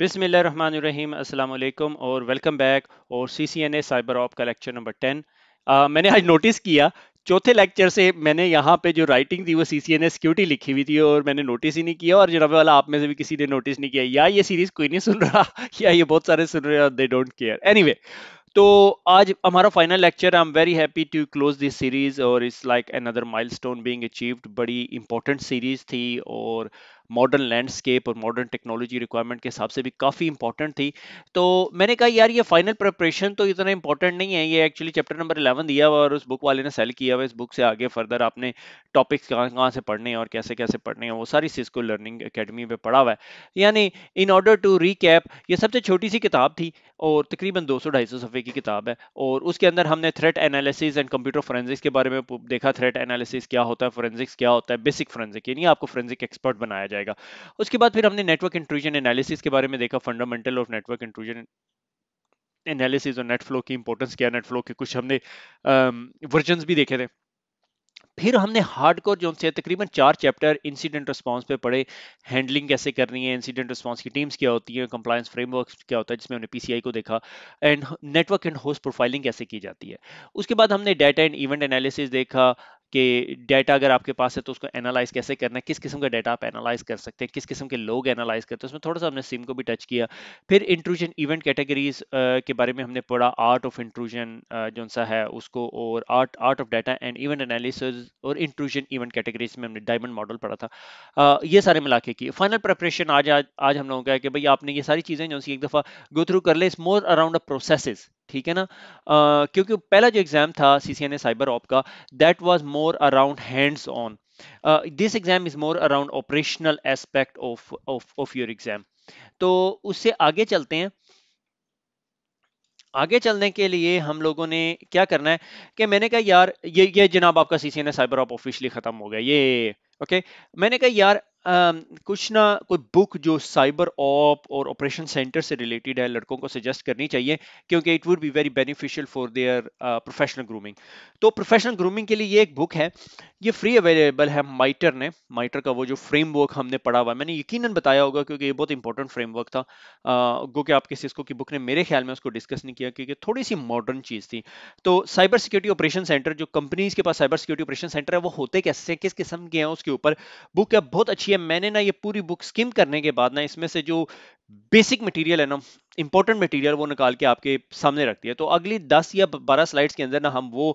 बिसमीम अल्लाम और वेलकम बैक और C C N A cyber op का लेक्चर नंबर टेन मैंने आज नोटिस किया चौथे लेक्चर से मैंने यहाँ पे जो राइटिंग थी वो सी सी एन ए सिक्योरिटी लिखी हुई थी और मैंने नोटिस ही नहीं किया और जनाबे वाला आप में से भी किसी ने नोटिस नहीं किया या ये सीरीज़ कोई नहीं सुन रहा या ये बहुत सारे सुन रहे हैं दे डोंट केयर वे तो आज हमारा final lecture I am very happy to close this series और it's like another milestone being achieved बड़ी इंपॉर्टेंट सीरीज़ थी और मॉडर्न लैंडस्केप और मॉडर्न टेक्नोलॉजी रिक्वायरमेंट के हिसाब से भी काफ़ी इंपॉर्टेंट थी तो मैंने कहा यार ये फाइनल प्रिपरेशन तो इतना इंपॉर्टेंट नहीं है ये एक्चुअली चैप्टर नंबर इलेवन दिया हुआ और उस बुक वाले ने सेल किया हुआ इस बुक से आगे फर्दर आपने टॉपिक्स कहाँ कहाँ से पढ़ने हैं और कैसे कैसे पढ़ने हैं वो सारी चीज़ को लर्निंग अकेडमी में पढ़ा हुआ है यानी इन ऑर्डर टू रिकैप ये सबसे छोटी सी किताब थी और तकरीबन 200-250 सफ़े की किताब है और उसके अंदर हमने threat analysis and computer forensics के बारे में देखा थ्रेट एनालिसिस क्या होता है फोरेंसिक्स क्या होता है बेसिक फोरेंसिक यानी आपको फोरेंसिक एक्सपर्ट बनाया जाएगा उसके बाद फिर हमने नेटवर्क इंट्रूजन एनालिसिस के बारे में देखा fundamental of network intrusion analysis और नेटफ्लो की इंपॉर्टेंस क्या नेटफ्लो के कुछ हमने वर्जन भी देखे थे फिर हमने हार्ड कोर जो से तकरीबन चार चैप्टर इंसिडेंट रिस्पॉन्स पे पढ़े हैंडलिंग कैसे करनी है इंसिडेंट रिस्पॉन्स की टीम्स क्या होती है कंप्लायंस फ्रेमवर्क क्या होता है जिसमें हमने पीसीआई को देखा and network and host profiling कैसे की जाती है उसके बाद हमने डाटा एंड इवेंट एनालिसिस देखा कि डेटा अगर आपके पास है तो उसको एनालाइज कैसे करना है किस किस्म का डाटा आप एनालाइज कर सकते हैं किस किस्म के लोग एनालाइज करते हैं उसमें थोड़ा सा हमने सिम को भी टच किया फिर इंट्रूजन इवेंट कैटेगरीज के बारे में हमने पढ़ा आर्ट ऑफ इंट्रूजन जो सा है उसको और art art of data and event analysis और इंट्रूजन इवेंट कैटेगरीज में हमने डायमंड मॉडल पढ़ा था ये सारे मिला के किए फाइनल प्रेपरेशन आज आज आज हम लोगों का है कि भाई आपने ये सारी चीज़ें जो एक दफ़ा गो थ्रू कर ले इस मोर अराउंड प्रोसेसेस ठीक है ना uh, क्योंकि पहला जो एग्जाम था C C N A cyber op का that was more around hands on this exam is more around operational aspect of of of your exam तो उससे आगे चलते हैं आगे चलने के लिए हम लोगों ने क्या करना है कि मैंने कहा यार ये ये जनाब आपका C C N A cyber op officially खत्म हो गया ये ओके मैंने कहा यार कुछ ना कोई बुक जो साइबर ऑप और ऑपरेशन सेंटर से रिलेटेड है लड़कों को सजेस्ट करनी चाहिए क्योंकि it would be very beneficial for their professional grooming तो प्रोफेशनल ग्रूमिंग के लिए ये एक बुक है ये फ्री अवेलेबल है माइटर ने माइटर का वो जो फ्रेमवर्क हमने पढ़ा हुआ मैंने यकीन बताया होगा क्योंकि ये बहुत इंपॉर्टेंट फ्रेमवर्क था गो कि आप किसी की बुक ने मेरे ख्याल में उसको डिस्कस नहीं किया क्योंकि थोड़ी सी मॉडर्न चीज़ थी तो साइबर सिक्योरिटी ऑपरेशन सेंटर जो कंपनीज के पास साइबर सिक्योरिटी ऑपरेशन सेंटर है वो होते कैसे किस किस्म के हैं उसके ऊपर बुक है बहुत अच्छी कि मैंने ना ये पूरी बुक स्किम करने के बाद ना इसमें से जो बेसिक मटेरियल है ना इंपॉर्टेंट मटेरियल वो निकाल के आपके सामने रखती है तो अगली 10 या 12 स्लाइड्स के अंदर ना हम वो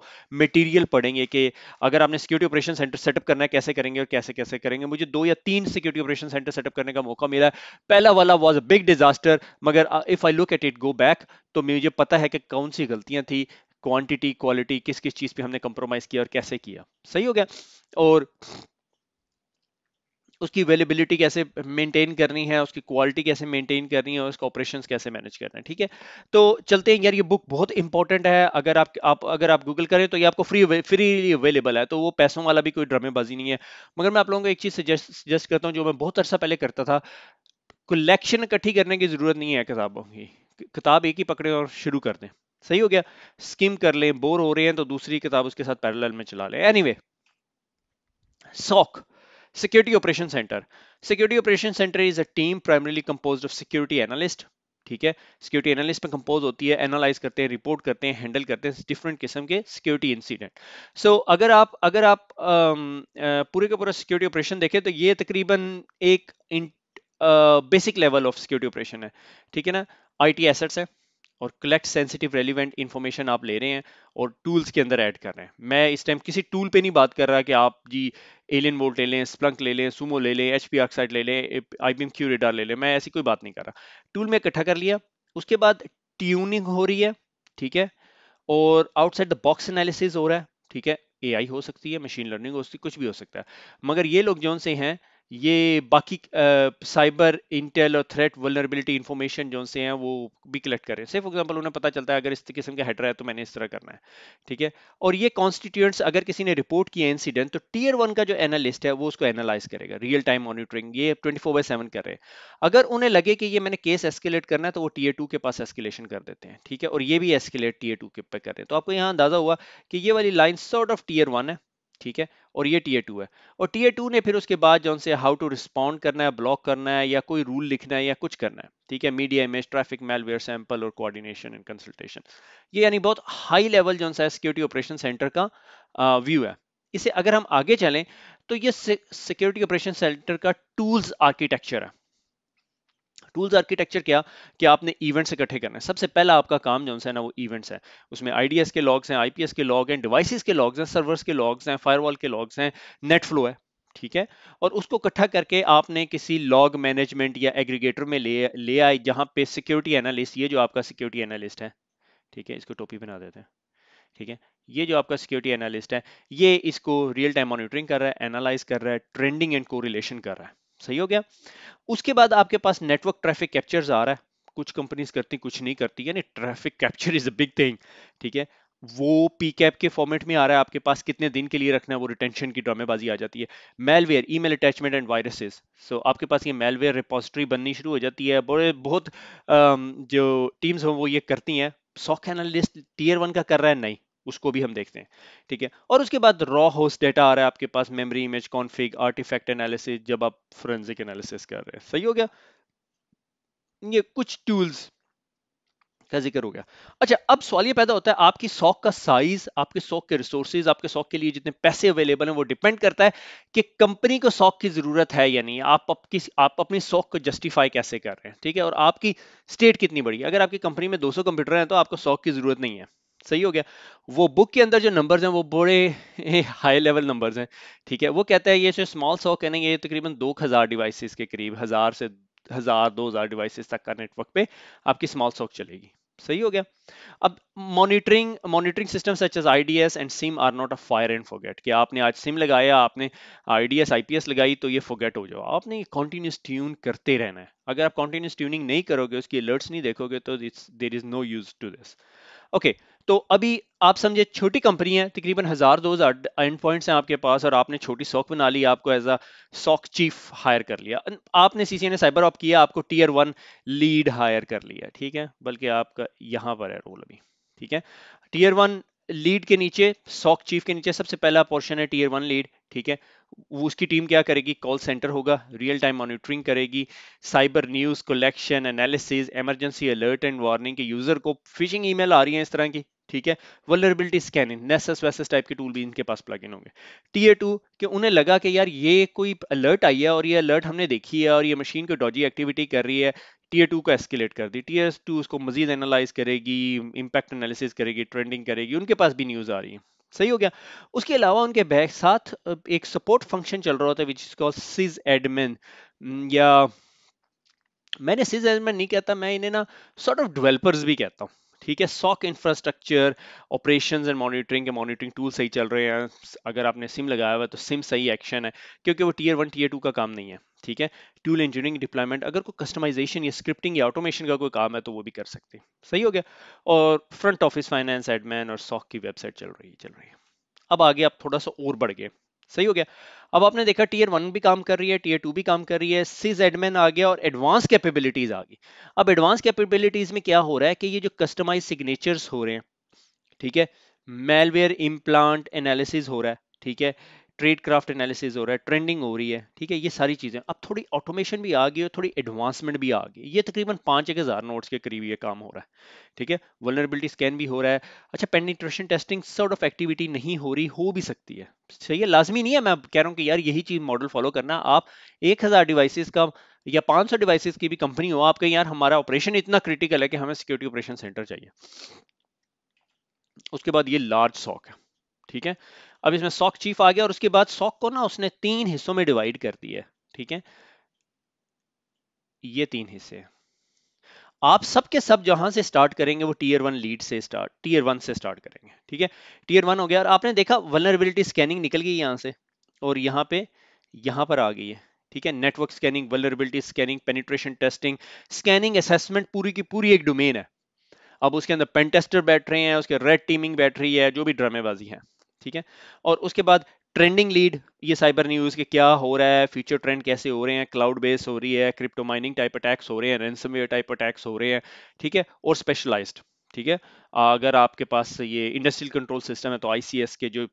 मटेरियल पढ़ेंगे कि अगर आपने सिक्योरिटी ऑपरेशन सेंटर सेटअप करना है कैसे करेंगे और कैसे कैसे करेंगे मुझे दो या तीन सिक्योरिटी ऑपरेशन सेंटर सेटअप करने का मौका मिला पहला वाला वॉज अ बिग डिजास्टर मगर if I look at it go back तो मुझे पता है कि कौन सी गलतियां थी क्वांटिटी क्वालिटी किस किस चीज़ पे हमने कंप्रोमाइज़ किया और कैसे किया सही हो गया और उसकी अवेलेबिलिटी कैसे मेंटेन करनी है उसकी क्वालिटी कैसे मेंटेन करनी है और उसका ऑपरेशंस कैसे मैनेज करना है ठीक है तो चलते हैं यार ये बुक बहुत इंपॉर्टेंट है अगर आप आप अगर आप गूगल करें तो ये आपको फ्री फ्रीली अवेलेबल है तो वो पैसों वाला भी कोई ड्रामेबाजी नहीं है मगर मैं आप लोगों को एक चीज़ सजेस्ट सजेस्ट करता हूँ जो मैं बहुत अर्सा पहले करता था कलेक्शन इकट्ठी करने की ज़रूरत नहीं है किताबों की किताब एक ही पकड़ें और शुरू कर दें सही हो गया स्किम कर लें बोर हो रहे हैं तो दूसरी किताब उसके साथ पैरेलल में चला लें anyway anyway, SOC Security Operation Center. Security Operation Center is a team primarily composed of security analyst. ठीक है सिक्योरिटी एनालिस्ट में कंपोज होती है एनालाइज करते हैं रिपोर्ट करते हैं हैंडल करते हैं डिफरेंट किस्म के सिक्योरिटी इंसिडेंट सो अगर आप अगर आप पूरे का पूरा सिक्योरिटी ऑपरेशन देखें तो ये तकरीबन एक basic level of security operation है ठीक है ना आईटी एसेट्स है और कलेक्ट सेंसिटिव रेलिवेंट इन्फॉर्मेशन आप ले रहे हैं और टूल्स के अंदर ऐड कर रहे हैं मैं इस टाइम किसी टूल पे नहीं बात कर रहा कि आप जी एलियन वोल्ट ले लें स्प्लंक ले लें सुमो ले लें एच पी ऑक्साइड ले लें I B M QRadar ले लें मैं ऐसी कोई बात नहीं कर रहा टूल में इकट्ठा कर लिया उसके बाद ट्यूनिंग हो रही है ठीक है और आउटसाइड द बॉक्स एनालिसिस हो रहा है ठीक है आई हो सकती है मशीन लर्निंग हो सकती है कुछ भी हो सकता है मगर ये लोग जो से हैं ये बाकी साइबर इंटेल और थ्रेट वलनरेबिलिटी इन्फॉर्मेशन जो से हैं वो भी कलेक्ट कर रहे हैं सिर्फ एग्जांपल उन्हें पता चलता है अगर इस किस्म का हेडर है तो मैंने इस तरह करना है ठीक है और ये कॉन्स्टिट्यूएंट्स अगर किसी ने रिपोर्ट किया इंसिडेंट तो टीयर वन का जो एनालिस्ट है वो उसको एनालाइज करेगा रियल टाइम मॉनिटरिंग ये ट्वेंटी फोर कर रहे हैं अगर उन्हें लगे कि ये मैंने केस एस्केलेट करना है तो वो टीयर टू के पास एस्केलेशन कर देते हैं ठीक है और ये भी एस्केलेट टीयर टू के पे कर रहे हैं तो आपको यहाँ अंदाजा हुआ कि ये वाली line sort of tier one है ठीक है और ये ए टू है और ए टू ने फिर उसके बाद जो उनसे हाउ टू रिस्पॉन्ड करना है ब्लॉक करना है या कोई रूल लिखना है या कुछ करना है ठीक है media image traffic malware sample और कोऑर्डिनेशन एंड कंसल्टेशन ये यानी बहुत हाई लेवल जो सा सिक्योरिटी ऑपरेशन सेंटर का व्यू है इसे अगर हम आगे चलें तो ये सिक्योरिटी ऑपरेशन सेंटर का टूल्स आर्किटेक्चर है टूल्स आर्किटेक्चर क्या कि आपने इवेंट्स इकट्ठे करने हैं सबसे पहला आपका काम जो है ना वो इवेंट्स है उसमें आईडीएस के लॉग्स हैं आईपीएस के लॉग हैं डिवाइसेस के लॉग्स हैं सर्वर्स के लॉग्स हैं फायरवॉल के लॉग्स हैं नेट फ्लो है ठीक है और उसको इकट्ठा करके आपने किसी लॉग मैनेजमेंट या एग्रीगेटर में ले ले आए जहाँ पे सिक्योरिटी एनालिस्ट ये जो आपका सिक्योरिटी एनालिस्ट है ठीक है इसको टोपी बना देते हैं ठीक है ये जो आपका सिक्योरिटी एनालिस्ट है ये इसको रियल टाइम मॉनिटरिंग कर रहा है एनालाइज कर रहा है ट्रेंडिंग एंड कोरिलेशन कर रहा है सही हो गया उसके बाद आपके पास नेटवर्क ट्रैफिक कैप्चर्स आ रहा है कुछ कंपनीज करती कुछ नहीं करती यानी traffic capture is a big thing ठीक है वो पी कैप के फॉर्मेट में आ रहा है आपके पास कितने दिन के लिए रखना है वो रिटेंशन की ड्रामेबाजी आ जाती है malware email attachment and viruses so आपके पास ये मेलवेयर रिपोजिटरी बननी शुरू हो जाती है बड़े बहुत जो टीम्स हो वो ये करती हैं सॉक एनालिस्ट टीयर वन का कर रहा है नहीं उसको भी हम देखते हैं ठीक है और उसके बाद रॉ होस्ट डेटा आ रहा है आपके पास memory image config artifact analysis जब आप फोरेंसिक एनालिसिस कर रहे हैं सही हो गया ये कुछ टूल्स का जिक्र हो गया अच्छा अब सवाल ये पैदा होता है आपकी सॉक का साइज आपके सॉक के रिसोर्सेज आपके सॉक के लिए जितने पैसे अवेलेबल हैं वो डिपेंड करता है कि कंपनी को सॉक की जरूरत है या नहीं आप किस आप अपनी सॉक को जस्टिफाई कैसे कर रहे हैं ठीक है और आपकी स्टेट कितनी बड़ी है अगर आपकी कंपनी में 200 कंप्यूटर हैं तो आपको सॉक की जरूरत नहीं है सही हो गया वो बुक के अंदर जो नंबर्स हैं वो बड़े हाई लेवल नंबर्स हैं ठीक है वो कहता है ये जो स्मॉल सौ कहेंगे ये तकरीबन दो हज़ार डिवाइसिस के करीब हज़ार से हज़ार दो हज़ार डिवाइसिस तक का नेटवर्क पे आपकी स्मॉल सॉक चलेगी सही हो गया अब monitoring monitoring system such as S and SIEM are not a fire and forget कि आपने आज सिम लगाया आपने I I D S P S लगाई तो ये फोगेट हो जाओ आपने कॉन्टीन्यूस ट्यून करते रहना है अगर आप कॉन्टीन्यूस ट्यूनिंग नहीं करोगे उसकी अलर्ट्स नहीं देखोगे तो there is no use to this okay तो अभी आप समझे छोटी कंपनी है तकरीबन हज़ार दो हज़ार एंड पॉइंट्स हैं आपके पास और आपने छोटी सॉक बना ली आपको as a SOC chief hire कर लिया आपने सी ने साइबर ऑप किया आपको टीयर वन लीड हायर कर लिया ठीक है बल्कि आपका यहां पर है रोल अभी ठीक है टीयर वन लीड के नीचे सॉक चीफ के नीचे सबसे पहला पोर्शन है टीयर वन लीड ठीक है उसकी टीम क्या करेगी कॉल सेंटर होगा रियल टाइम मॉनिटरिंग करेगी cyber news collection analysis emergency alert and warning के यूजर को फिशिंग ईमेल आ रही है इस तरह की ठीक है वलरबिलिटी स्कैनिंग नेसेस वैसेस टाइप के टूल भी इनके पास प्लग इन होंगे टीए टू कि उन्हें लगा कि यार ये कोई अलर्ट आई है और ये अलर्ट हमने देखी है और ये मशीन को डॉजी एक्टिविटी कर रही है ए टू को एस्केलेट कर दी टीयर टू उसको मजीद एनालाइज करेगी इम्पैक्ट एनालिसिस करेगी ट्रेंडिंग करेगी उनके पास भी न्यूज़ आ रही है सही हो गया उसके अलावा उनके बैक साथ एक सपोर्ट फंक्शन चल रहा होता है विच कॉल सिज एडमिन या मैंने सिज एडमिन नहीं कहता मैं इन्हें ना सॉर्ट ऑफ डेवलपर्स भी कहता हूँ ठीक है SOC infrastructure operations and monitoring के मॉनिटरिंग टूल सही चल रहे हैं अगर आपने सिम लगाया हुआ तो सिम सही एक्शन है क्योंकि वो टीयर वन टीयर टू का काम नहीं है ठीक है टूल इंजीनियरिंग डिप्लॉयमेंट अगर कोई कस्टमाइजेशन या स्क्रिप्टिंग या ऑटोमेशन का कोई काम है तो वो भी कर सकते हैं सही हो गया और फ्रंट ऑफिस फाइनेंस एडमैन और सॉक की वेबसाइट चल रही है चल रही है अब आगे आप थोड़ा सा और बढ़ गए सही हो गया अब आपने देखा टीयर वन भी काम कर रही है टीयर टू भी काम कर रही है सिज एडमिन आ गया और एडवांस कैपेबिलिटीज आ गई अब एडवांस कैपेबिलिटीज में क्या हो रहा है कि ये जो कस्टमाइज सिग्नेचर्स हो रहे हैं ठीक है मेलवेयर इम्प्लांट एनालिसिस हो रहा है ठीक है ट्रेड क्राफ्ट एनालिसिस हो रहा है ट्रेंडिंग हो रही है ठीक है ये सारी चीज़ें अब थोड़ी ऑटोमेशन भी आ गई और थोड़ी एडवांसमेंट भी आ गई ये तकरीबन पाँच एक हज़ार नोट्स के करीब ये काम हो रहा है ठीक है वलरबिलिटी स्कैन भी हो रहा है अच्छा penetration testing sort of activity नहीं हो रही हो भी सकती है सही है लाजमी नहीं है मैं कह रहा हूँ कि यार यही चीज़ मॉडल फॉलो करना आप एक हज़ार का या पाँच सौ की भी कंपनी हो आप कहीं यार हमारा ऑपरेशन इतना क्रिटिकल है कि हमें सिक्योरिटी ऑपरेशन सेंटर चाहिए उसके बाद ये लार्ज सॉक है ठीक है अब इसमें सॉक चीफ आ गया और उसके बाद सॉक को ना उसने तीन हिस्सों में डिवाइड कर दिया ठीक है ये तीन हिस्से आप सब के सब जहां से स्टार्ट करेंगे वो टीयर वन लीड से स्टार्ट टीयर वन से स्टार्ट करेंगे ठीक है टीयर वन हो गया और आपने देखा वलनरेबिलिटी स्कैनिंग निकल गई यहां से और यहाँ पे यहां पर आ गई है ठीक है network scanning vulnerability scanning penetration testing scanning assessment पूरी की पूरी एक डोमेन है अब उसके अंदर पेंटेस्टर बैठ रहे हैं उसके रेड टीमिंग बैठ रही है जो भी ड्रामेबाजी है ठीक है और उसके बाद ट्रेंडिंग लीड ये साइबर न्यूज के क्या हो रहा है फ्यूचर ट्रेंड कैसे हो रहे हैं क्लाउड बेस हो रही है क्रिप्टो माइनिंग टाइप अटैक्स हो रहे हैं रेंसमवेयर टाइप अटैक्स हो रहे हैं ठीक है और स्पेशलाइज्ड ठीक है अगर आपके पास ये इंडस्ट्रियल कंट्रोल सिस्टम है तो आईसीएस के जो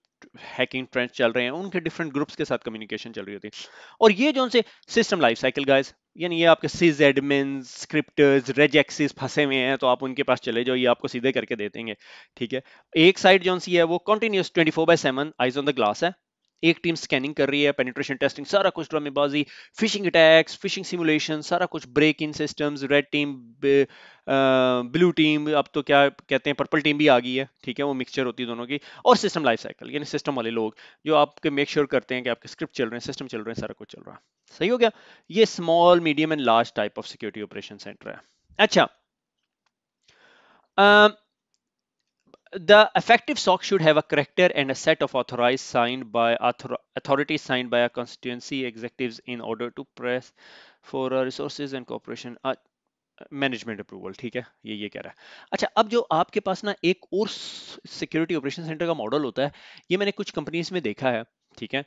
हैकिंग ट्रेंड्स चल रहे हैं उनके डिफरेंट ग्रुप्स के साथ कम्युनिकेशन चल रही होती है और ये जो उनसे सिस्टम लाइफ साइकिल गाइस यानी ये आपके सिज एडमिन स्क्रिप्टर्स रेजेक्सिस फंसे हुए हैं तो आप उनके पास चले जाओ ये आपको सीधे करके दे देंगे ठीक है एक साइड जो सी है वो continuous 24 four by seven eyes on the glass है एक टीम स्कैनिंग कर रही है पेनिट्रेशन टेस्टिंग सारा कुछ ड्रामेबाजी फिशिंग अटैक्स फिशिंग सिमुलेशन सारा कुछ break in systems red team blue team अब तो क्या कहते हैं पर्पल टीम भी आ गई है ठीक है वो मिक्सचर होती है दोनों की और सिस्टम लाइफ साइकिल यानी सिस्टम वाले लोग जो आपके मेक श्योर करते हैं कि आपके स्क्रिप्ट चल रहे हैं सिस्टम चल रहे हैं सारा कुछ चल रहा है सही हो गया ये small medium and large type of security operation centre है अच्छा the effective SOC should have a character and a set of authorise sign by authority sign by a constituency executive in order to press for resources and cooperation management approval ठीक है ये ये कह रहा है अच्छा अब जो आपके पास ना एक और सिक्योरिटी ऑपरेशन सेंटर का मॉडल होता है ये मैंने कुछ कंपनीज में देखा है ठीक है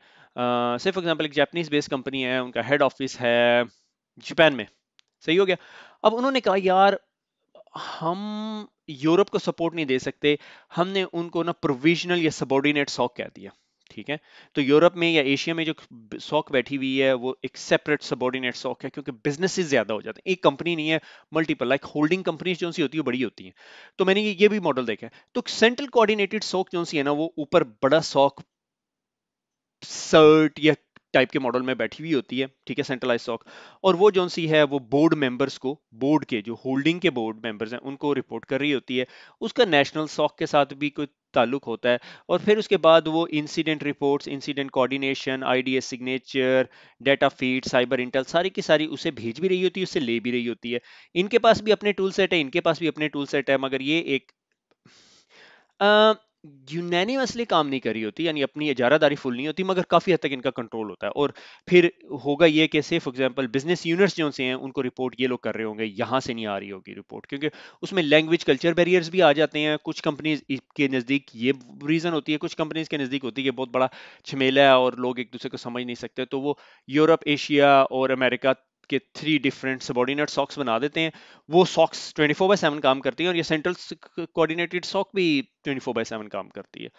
सिर्फ एग्जाम्पल एक जापानीज बेस्ड कंपनी है उनका हेड ऑफिस है जापान में सही हो गया अब उन्होंने कहा यार हम यूरोप को सपोर्ट नहीं दे सकते हमने उनको ना प्रोविजनल या सबॉर्डिनेट सॉक कह दिया ठीक है तो यूरोप में या एशिया में जो सॉक बैठी हुई है वो एक सेपरेट सबॉर्डिनेट सॉक है क्योंकि बिजनेसेस ज्यादा हो जाते हैं एक कंपनी नहीं है मल्टीपल लाइक होल्डिंग कंपनीज जो सी होती है बड़ी होती हैं तो मैंने ये भी मॉडल देखा है तो सेंट्रल कोऑर्डिनेटेड सॉक जो सी है ना वो ऊपर बड़ा सॉक सर्ट या टाइप के मॉडल में बैठी हुई होती है ठीक है सेंट्रलाइज स्टॉक और वो जो सी है वो बोर्ड मेंबर्स को बोर्ड के जो होल्डिंग के बोर्ड मेंबर्स हैं उनको रिपोर्ट कर रही होती है उसका नेशनल स्टॉक के साथ भी कोई ताल्लुक होता है और फिर उसके बाद वो incident reports incident coordination IDS signature data feed cyber intel सारी की सारी उसे भेज भी रही होती है उससे ले भी रही होती है इनके पास भी अपने टूल सेट है इनके पास भी अपने टूल सेट है मगर ये एक यूनैनिमसली काम नहीं करी होती यानी अपनी इजारादारी फुल नहीं होती मगर काफ़ी हद तक इनका कंट्रोल होता है और फिर होगा ये कि सिर्फ एग्जाम्पल बिजनेस यूनिट्स जो से हैं उनको रिपोर्ट ये लोग कर रहे होंगे यहाँ से नहीं आ रही होगी रिपोर्ट क्योंकि उसमें लैंग्वेज कल्चर बैरियर्स भी आ जाते हैं कुछ कंपनीज के नज़दीक ये रीज़न होती है कुछ कंपनीज के नज़दीक होती है कि बहुत बड़ा छमेला है और लोग एक दूसरे को समझ नहीं सकते तो वो यूरोप एशिया और अमेरिका के थ्री डिफरेंट सबॉर्डिनेट सॉक्स बना देते हैं वो सॉक्स 24 बाय सेवन काम करती है और ये सेंट्रल कोऑर्डिनेटेड सॉक भी 24 बाय सेवन काम करती है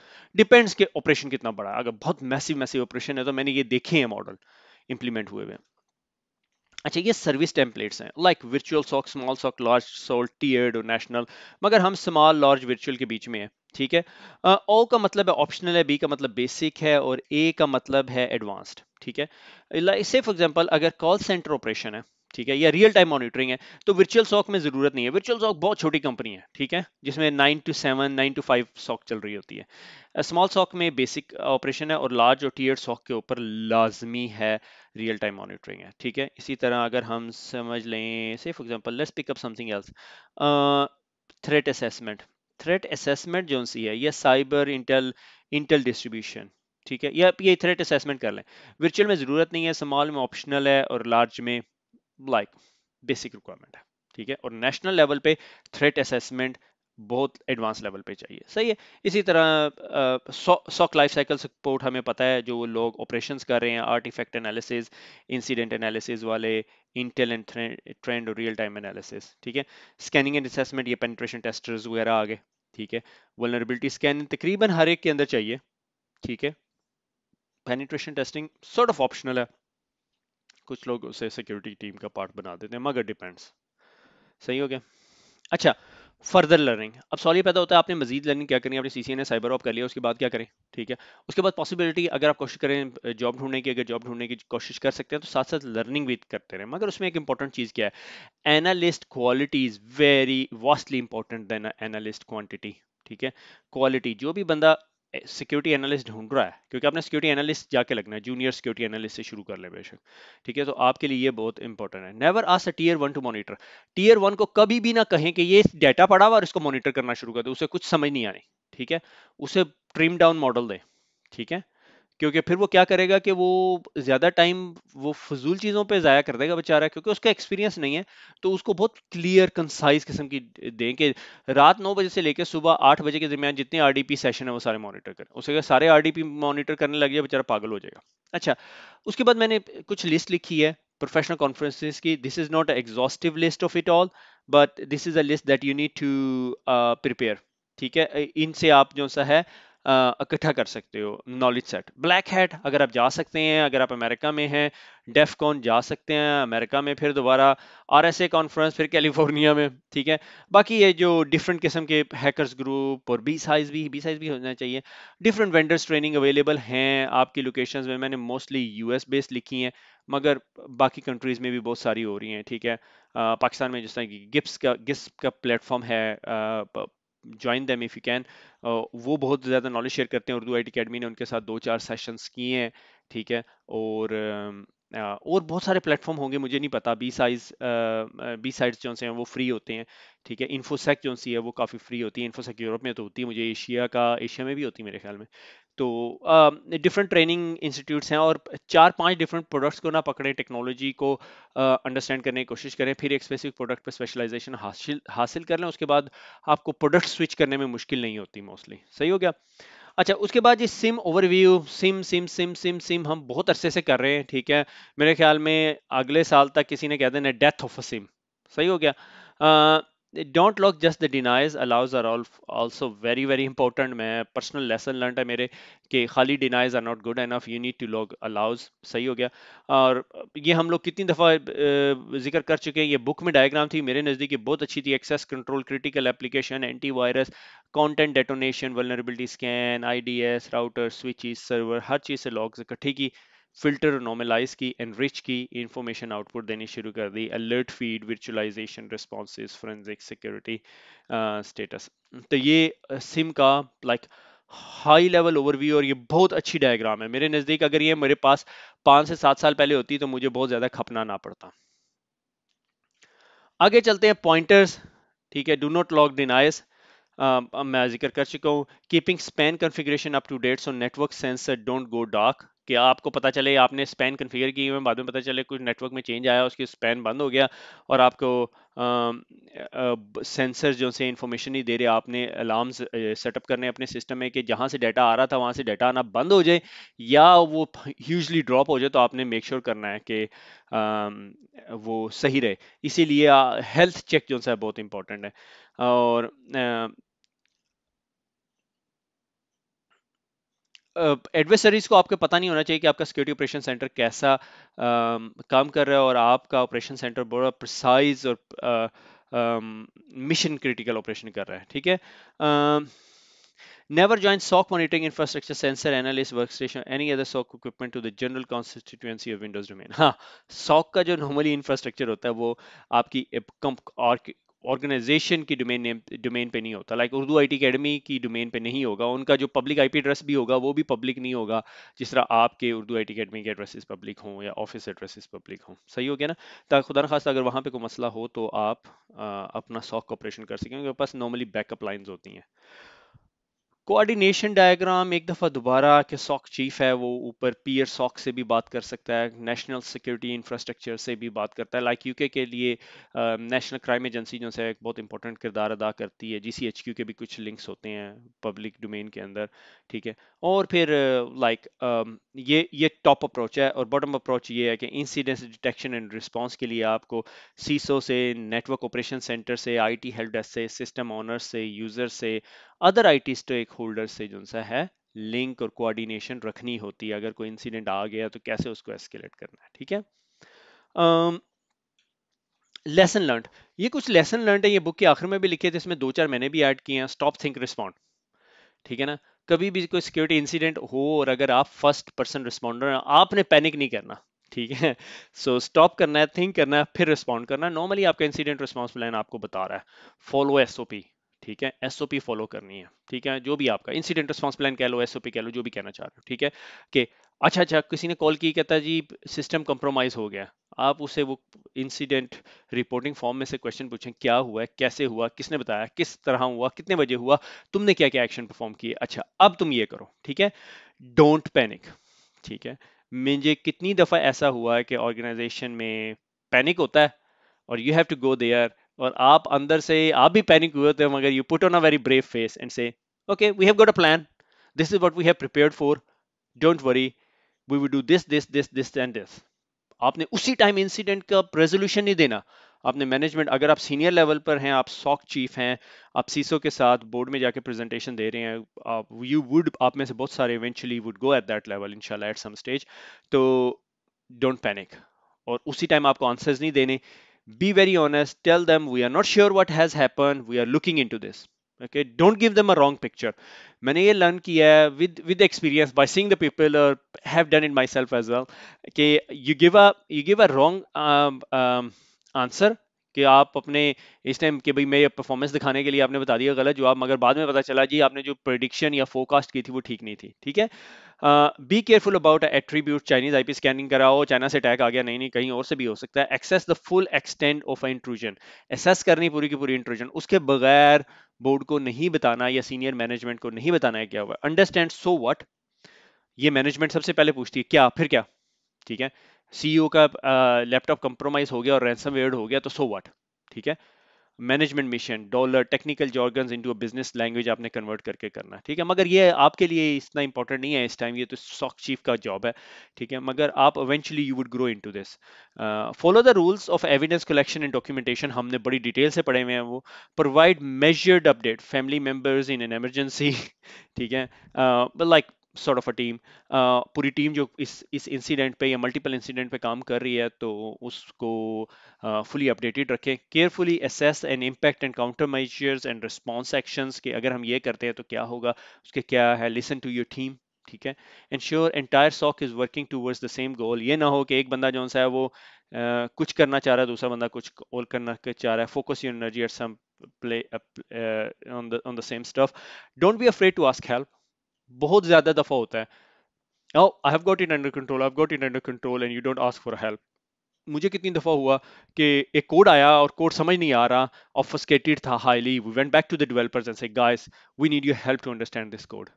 डिपेंड्स के ऑपरेशन कितना बड़ा है अगर बहुत मैसिव मैसिव ऑपरेशन है तो मैंने ये देखे हैं मॉडल इंप्लीमेंट हुए हुए अच्छा ये सर्विस टेम्पलेट्स हैं like virtual SOC small SOC large सोल्ट टीयर्ड और नेशनल मगर हम स्मॉल लार्ज वर्चुअल के बीच में है ठीक है ओ का मतलब है ऑप्शनल है बी का मतलब बेसिक है और ए का मतलब है एडवांस्ड ठीक है इससे फॉर एग्जांपल अगर कॉल सेंटर ऑपरेशन है ठीक है या रियल टाइम मॉनिटरिंग है तो वर्चुअल सॉक में जरूरत नहीं है वर्चुअल सॉक बहुत छोटी कंपनी है ठीक है जिसमें nine to seven nine to five SOC चल रही होती है स्मॉल सॉक में बेसिक ऑपरेशन है और लार्ज और टीयर सॉक के ऊपर लाजमी है रियल टाइम मॉनिटरिंग है ठीक है इसी तरह अगर हम समझ लें से for example let's pick up something else threat assessment threat assessment जो सी है या साइबर इंटेल इंटेल डिस्ट्रीब्यूशन ठीक है या ये थ्रेट असेसमेंट कर लें वर्चुअल में ज़रूरत नहीं है स्मॉल में ऑप्शनल है और लार्ज में लाइक बेसिक रिक्वायरमेंट है ठीक है और नेशनल लेवल पे थ्रेट असेसमेंट बहुत एडवांस लेवल पे चाहिए सही है इसी तरह सॉक लाइफ साइकिल सपोर्ट हमें पता है जो लोग ऑपरेशन कर रहे हैं आर्टिफैक्ट एनालिसिस इंसिडेंट एनालिसिस वाले इंटेल एंड ट्रेंड और रियल टाइम एनालिसिस ठीक है स्कैनिंग एंड असेसमेंट ये पेनिट्रेशन टेस्टर्स वगैरह आ गए ठीक है वलनरेबिलिटी स्कैन तकरीबन हर एक के अंदर चाहिए ठीक है penetration testing sort of optional है कुछ लोग उसे सिक्योरिटी टीम का पार्ट बना देते हैं मगर डिपेंड्स सही हो गया अच्छा फर्दर लर्निंग अब सवाल ये पैदा होता है आपने मजीद लर्निंग क्या करनी है आपने सी ने साइबर ऑप कर लिया उसके बाद क्या करें ठीक है उसके बाद पॉसिबिलिटी अगर आप कोशिश करें जॉब ढूंढने की अगर जॉब ढूंढने की कोशिश कर सकते हैं तो साथ साथ लर्निंग भी करते रहें मगर उसमें एक इंपॉर्टेंट चीज़ क्या है analyst quality is very vastly important than analyst quantity ठीक है क्वालिटी जो भी बंदा सिक्योरिटी एनालिस्ट ढूंढ रहा है क्योंकि आपने सिक्योरिटी एनालिस्ट जाके लगना है जूनियर सिक्योरिटी एनालिस्ट से शुरू कर ले बेशक ठीक है तो आपके लिए ये बहुत इंपॉर्टेंट है never ask a tier one to monitor tier one को कभी भी ना कहें कि ये डाटा पड़ा हुआ और इसको मॉनिटर करना शुरू कर दो उसे कुछ समझ नहीं आनी ठीक है उसे ट्रिम डाउन मॉडल दे ठीक है क्योंकि फिर वो क्या करेगा कि वो ज़्यादा टाइम वो फजूल चीज़ों पे ज़ाया कर देगा बेचारा क्योंकि उसका एक्सपीरियंस नहीं है तो उसको बहुत क्लियर कंसाइज किस्म की दें कि रात नौ बजे से लेकर सुबह आठ बजे के दरमियान जितने आर सेशन है वो सारे मॉनिटर करें अगर सारे आर मॉनिटर करने लग जाए बेचारा पागल हो जाएगा अच्छा उसके बाद मैंने कुछ लिस्ट लिखी है प्रोफेशनल कॉन्फ्रेंसिस की this is not exhaustive list of it all but this is a list that you need to prepare ठीक है इनसे आप जो सा है इकट्ठा कर सकते हो नॉलेज सेट ब्लैक हैट अगर आप जा सकते हैं अगर आप अमेरिका में हैं डेफकॉन जा सकते हैं अमेरिका में फिर दोबारा आर एस ए कॉन्फ्रेंस फिर कैलिफोर्निया में ठीक है बाकी ये जो डिफरेंट किस्म के हैकर्स ग्रुप और बी साइज भी बी साइज भी होना चाहिए डिफरेंट वेंडर्स ट्रेनिंग अवेलेबल हैं आपकी लोकेशन में मैंने मोस्टली एस बेस्ड लिखी हैं मगर बाकी कंट्रीज़ में भी बहुत सारी हो रही हैं ठीक है आ, पाकिस्तान में जिस तरह की गिप्स का गिप्स का प्लेटफॉर्म है आ, join them if you can वो बहुत ज़्यादा नॉलेज शेयर करते हैं उर्दू आई टी अकेडमी ने उनके साथ दो चार सेशंस किए हैं ठीक है और और बहुत सारे प्लेटफॉर्म होंगे मुझे नहीं पता बी साइज बी साइड्स जो से हैं वो फ्री होते हैं ठीक है इन्फोसेक जो सी है वो काफ़ी फ्री होती है इन्फोसेक यूरोप में तो होती है मुझे एशिया का एशिया में भी होती है मेरे ख्याल में तो डिफरेंट ट्रेनिंग इंस्टीट्यूट्स हैं और चार पांच डिफरेंट प्रोडक्ट्स को ना पकड़ें टेक्नोलॉजी को अंडरस्टैंड करने की कोशिश करें फिर एक स्पेसिफिक प्रोडक्ट पर स्पेशलाइजेशन हासिल हासिल कर लें उसके बाद आपको प्रोडक्ट स्विच करने में मुश्किल नहीं होती मोस्टली सही हो गया अच्छा उसके बाद ये SIEM overview SIEM SIEM SIEM SIEM SIEM हम बहुत अरसे से कर रहे हैं ठीक है मेरे ख्याल में अगले साल तक किसी ने कह देना डेथ ऑफ अ सिम सही हो गया don't log just the denies allows are also very very important मैं पर्सनल लेसन लर्न है मेरे कि खाली denies are not good enough you need to log allows सही हो गया और ये हम लोग कितनी दफ़ा जिक्र कर चुके हैं ये बुक में डायग्राम थी मेरे नज़दीक बहुत अच्छी थी access control critical application anti virus content detonation vulnerability scan I D S router switches server हर चीज़ से लॉक इकट्ठी की फिल्टर नॉर्मलाइज की एनरिच की इंफॉर्मेशन आउटपुट देनी शुरू कर दी alert feed virtualisation responses forensic security status तो ये सिम uh, का लाइक हाई लेवल ओवरव्यू और ये बहुत अच्छी डायग्राम है मेरे नज़दीक अगर ये मेरे पास पाँच से सात साल पहले होती तो मुझे बहुत ज़्यादा खपना ना पड़ता आगे चलते हैं पॉइंटर्स ठीक है डू नॉट लॉक डिनाइस मैं जिक्र कर चुका हूँ keeping span configuration up to dates so network sensor don't go dark कि आपको पता चले आपने स्पैन कन्फिगर की हुई बाद में पता चले कुछ नेटवर्क में चेंज आया उसकी स्पैन बंद हो गया और आपको सेंसर जो से इन्फॉर्मेशन नहीं दे रहे आपने अलार्म्स सेटअप करने अपने सिस्टम में कि जहाँ से डाटा आ रहा था वहाँ से डाटा आना बंद हो जाए या वो ह्यूजली ड्रॉप हो जाए तो आपने मेक श्योर sure करना है कि आ, वो सही रहे इसीलिए हेल्थ चेक जो है बहुत इंपॉर्टेंट है और आ, एडवेसरीज को आपके पता नहीं होना चाहिए कि आपका सिक्योरिटी ऑपरेशन सेंटर कैसा काम कर रहा है और आपका ऑपरेशन सेंटर बड़ा प्रिसाइज और मिशन क्रिटिकल ऑपरेशन कर रहा है ठीक है never join SOC monitoring infrastructure sensor analyst workstation any other SOC equipment to the general constituency of Windows domain हाँ सॉक का जो नॉर्मली इंफ्रास्ट्रक्चर होता है वो आपकी ऑर्गेनाइजेशन की डोमेन नेम डोमेन पे नहीं होता लाइक उर्दू आईटी एकेडमी की डोमेन पे नहीं होगा उनका जो पब्लिक आईपी एड्रेस भी होगा वो भी पब्लिक नहीं होगा जिस तरह आपके उर्दू आईटी एकेडमी के एड्रेसेस पब्लिक हों या ऑफिस एड्रेसेस पब्लिक हों सही हो गया ना ताकि खुदा खास अगर वहाँ पर कोई मसला हो तो आप आ, अपना सॉक ऑपरेशन कर सकें उनके पास नॉर्मली बैकअप लाइन्स होती हैं कोऑर्डिनेशन डायग्राम एक दफ़ा दोबारा के सॉक चीफ है वो ऊपर पीयर सॉक से भी बात कर सकता है नेशनल सिक्योरिटी इंफ्रास्ट्रक्चर से भी बात करता है लाइक यूके के लिए नेशनल क्राइम एजेंसी जो है एक बहुत इंपॉर्टेंट किरदार अदा करती है जी के भी कुछ लिंक्स होते हैं पब्लिक डोमेन के अंदर ठीक है और फिर लाइक uh, ये ये टॉप अप्रोच है और बॉटम अप्रोच ये है कि इंसीडेंस डिटेक्शन एंड रिस्पॉन्स के लिए आपको सीसो से नेटवर्क ऑपरेशन सेंटर से आई टी हेल्प डेस्क से सिस्टम ऑनर से यूज़र से अदर आई टी स्टेक से जो सा है लिंक और कोऑर्डिनेशन रखनी होती है अगर कोई इंसिडेंट आ गया तो कैसे उसको एस्केलेट करना है ठीक है लेसन um, लर्न ये कुछ लेसन लर्न है ये बुक के आखिर में भी लिखे थे इसमें दो चार मैंने भी ऐड किए हैं स्टॉप थिंक रिस्पॉन्ड ठीक है ना कभी भी कोई सिक्योरिटी इंसिडेंट हो और अगर आप फर्स्ट पर्सन रिस्पॉन्डर आपने पैनिक नहीं करना ठीक है सो so, स्टॉप करना है थिंक करना है फिर रिस्पॉन्ड करना है नॉर्मली आपका इंसिडेंट रिस्पॉन्स प्लान आपको बता रहा है फॉलो एसओपी ठीक है एसओपी फॉलो करनी है ठीक है जो भी आपका इंसिडेंट रिस्पॉन्स प्लान कह लो एसओपी कह लो जो भी कहना चाह रहे हो ठीक है कि अच्छा अच्छा किसी ने कॉल की कहता जी सिस्टम कंप्रोमाइज हो गया आप उसे वो इंसिडेंट रिपोर्टिंग फॉर्म में से क्वेश्चन पूछें क्या हुआ है कैसे हुआ किसने बताया किस तरह हुआ कितने बजे हुआ तुमने क्या क्या एक्शन परफॉर्म किए अच्छा अब तुम ये करो ठीक है डोंट पैनिक ठीक है मुझे कितनी दफ़ा ऐसा हुआ है कि ऑर्गेनाइजेशन में पैनिक होता है और you have to go there और आप अंदर से आप भी पैनिक हुए थे मगर you put on a very brave face and say okay we have got a plan this is what we have prepare for don't worry we we do this this this this and this आपने उसी time incident का resolution नहीं देना आपने management अगर आप senior level पर हैं आप सॉक चीफ हैं आप सीसो के साथ बोर्ड में जाके प्रेजेंटेशन दे रहे हैं आप यू वुड आप में से बहुत सारे eventually would go at that level इंशाल्लाह एट सम स्टेज तो डोंट पैनिक और उसी टाइम आपको आंसर्स नहीं देने be very honest tell them we are not sure what has happened we are looking into this okay don't give them a wrong picture मैंने ये learn किया with with experience by seeing the people or have done it myself as well okay you give a you give a wrong um, um, answer कि आप अपने इस time के भाई मैं परफॉर्मेंस दिखाने के लिए आपने बता दिया गलत जो आप मगर बाद में पता चला जी आपने जो प्रडिक्शन या फोकास्ट की थी वो ठीक नहीं थी ठीक है be careful about attribute Chinese IP scanning कराओ चाइना से अटैक आ गया नहीं नहीं कहीं और से भी हो सकता है access the full extent of intrusion assess करनी पूरी की पूरी इंट्रूजन उसके बगैर बोर्ड को नहीं बताना या सीनियर मैनेजमेंट को नहीं बताना है क्या हुआ अंडरस्टैंड सो वट ये मैनेजमेंट सबसे पहले पूछती है क्या फिर क्या ठीक है सीईओ e का लैपटॉप कंप्रोमाइज हो गया और वेयर हो गया तो सो वट ठीक है management mission dollar technical jargons into a business language आपने कन्वर्ट करके करना है ठीक है मगर ये आपके लिए इतना इंपॉर्टेंट नहीं है इस टाइम ये तो सॉक चीफ का जॉब है ठीक है मगर आप eventually you would grow in to this follow the rules of evidence collection and documentation हमने बड़ी डिटेल से पढ़े हुए हैं वो provide measured update family members in an emergency ठीक है like sort of a team पूरी टीम जो इस इस इंसिडेंट पे या मल्टीपल इंसिडेंट पे काम कर रही है तो उसको फुली uh, अपडेटेड रखें carefully assess and impact and counter measures and response actions के अगर हम ये करते हैं तो क्या होगा उसके क्या है लिसन टू योर टीम ठीक है ensure entire SOC is working towards the same goal ये ना हो कि एक बंदा जो सा है वो uh, कुछ करना चाह रहा है दूसरा बंदा कुछ और करना चाह रहा है focus your energy at some play uh, on the on the same stuff don't be बहुत ज्यादा दफा होता है I have got got under control I have got it under control and you don't ask for help मुझे कितनी दफ़ा हुआ कि एक कोड आया और कोड समझ नहीं आ रहा ऑफस्केटेड था highly we went back to the developers and say guys we need your help to understand this code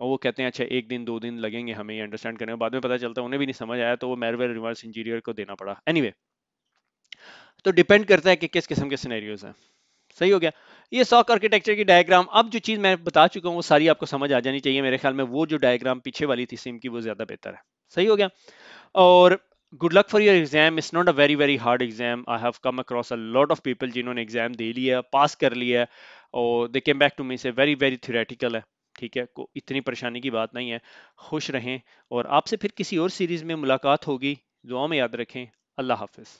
और वो कहते हैं अच्छा एक दिन दो दिन लगेंगे हमें अंडरस्टैंड करने में बाद में पता चलता है उन्हें भी नहीं समझ आया तो वो मेरवेयर रिवर्स इंजीनियर को देना पड़ा एनीवे anyway, तो डिपेंड करता है कि किस किस्म के सिनेरियोज हैं सही हो गया ये सॉक आर्किटेक्चर की डायग्राम अब जो चीज़ मैं बता चुका हूँ वो सारी आपको समझ आ जानी चाहिए मेरे ख्याल में वो जो डायग्राम पीछे वाली थी सिम की वो ज़्यादा बेहतर है सही हो गया और good luck for your exam it's not a very very hard exam I have come across a lot of people जिन्होंने एग्जाम दे लिया पास कर लिया और दे केम बैक टू मी से वेरी वेरी थ्योरेटिकल है ठीक है को इतनी परेशानी की बात नहीं है खुश रहें और आपसे फिर किसी और सीरीज़ में मुलाकात होगी दुआ में याद रखें अल्लाह हाफिज़